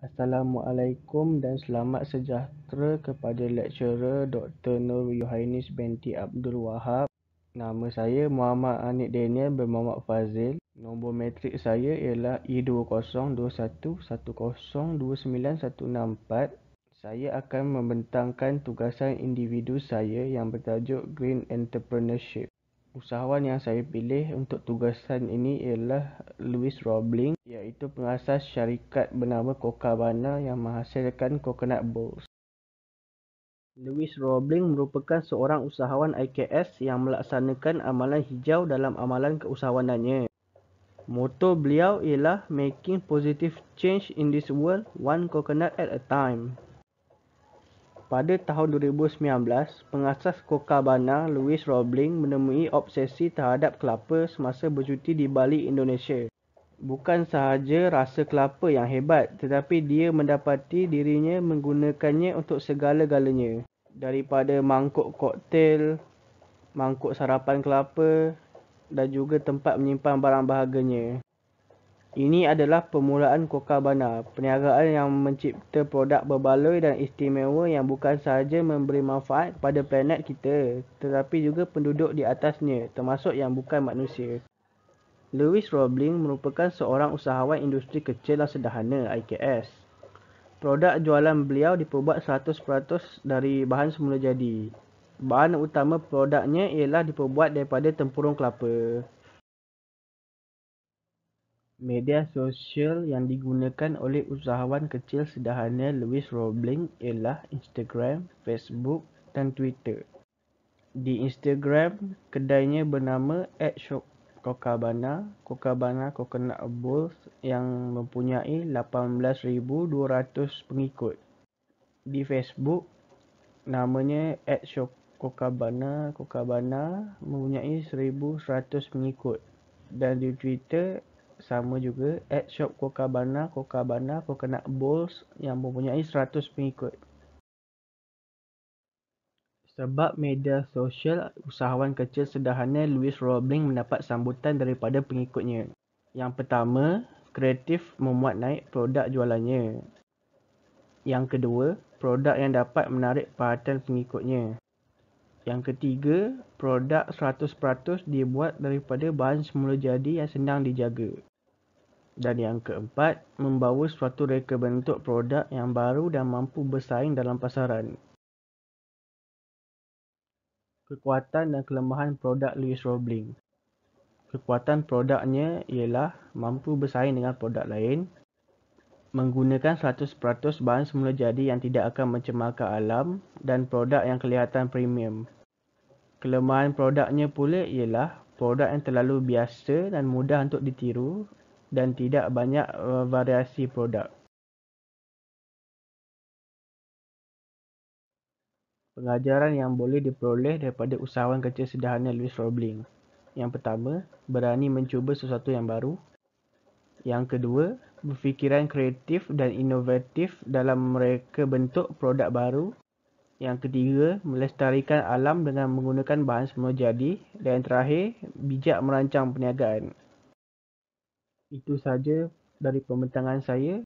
Assalamualaikum dan selamat sejahtera kepada lecturer Dr. Nur Yuhainis binti Abdul Wahab. Nama saya Muhammad Anik Daniel bin Muhammad Fazil. Nombor matrik saya ialah E20211029164. Saya akan membentangkan tugasan individu saya yang bertajuk Green Entrepreneurship. Usahawan yang saya pilih untuk tugasan ini ialah Louis Robling iaitu pengasas syarikat bernama Coca-Cola yang menghasilkan coconut balls. Louis Robling merupakan seorang usahawan IKS yang melaksanakan amalan hijau dalam amalan keusahawanannya. Moto beliau ialah making positive change in this world one coconut at a time pada tahun 2019, pengasas Coca-Cola Louis Robling menemui obsesi terhadap kelapa semasa bercuti di Bali, Indonesia. Bukan sahaja rasa kelapa yang hebat, tetapi dia mendapati dirinya menggunakannya untuk segala-galanya. Daripada mangkuk koktel, mangkuk sarapan kelapa dan juga tempat menyimpan barang bahaganya. Ini adalah permulaan Kokabana, peniagaan yang mencipta produk berbaloi dan istimewa yang bukan sahaja memberi manfaat kepada planet kita tetapi juga penduduk di atasnya termasuk yang bukan manusia. Lewis Robling merupakan seorang usahawan industri kecil dan sederhana IKS. Produk jualan beliau diperbuat 100% dari bahan semula jadi. Bahan utama produknya ialah diperbuat daripada tempurung kelapa media sosial yang digunakan oleh usahawan kecil sederhana Louis Robling ialah Instagram, Facebook dan Twitter. Di Instagram, kedainya bernama @shop Kokabana, Kokabana Coconut Bowls yang mempunyai 18,200 pengikut. Di Facebook, namanya @shop Kokabana, Kokabana mempunyai 1,100 pengikut. Dan di Twitter, sama juga at shop Kokabana, Kokabana, Coconut Bowls yang mempunyai 100 pengikut. Sebab media sosial, usahawan kecil sederhana Louis Robling mendapat sambutan daripada pengikutnya. Yang pertama, kreatif memuat naik produk jualannya. Yang kedua, produk yang dapat menarik perhatian pengikutnya. Yang ketiga, produk 100% dibuat daripada bahan semula jadi yang senang dijaga. Dan yang keempat, membawa suatu reka bentuk produk yang baru dan mampu bersaing dalam pasaran. Kekuatan dan kelemahan produk Louis Robling Kekuatan produknya ialah mampu bersaing dengan produk lain, menggunakan 100% bahan semula jadi yang tidak akan mencemarkan alam dan produk yang kelihatan premium. Kelemahan produknya pula ialah produk yang terlalu biasa dan mudah untuk ditiru dan tidak banyak uh, variasi produk. Pengajaran yang boleh diperoleh daripada usahawan kecil sederhana Louis Robling. Yang pertama, berani mencuba sesuatu yang baru. Yang kedua, berfikiran kreatif dan inovatif dalam mereka bentuk produk baru. Yang ketiga, melestarikan alam dengan menggunakan bahan semula jadi. Dan yang terakhir, bijak merancang perniagaan itu saja dari pembentangan saya.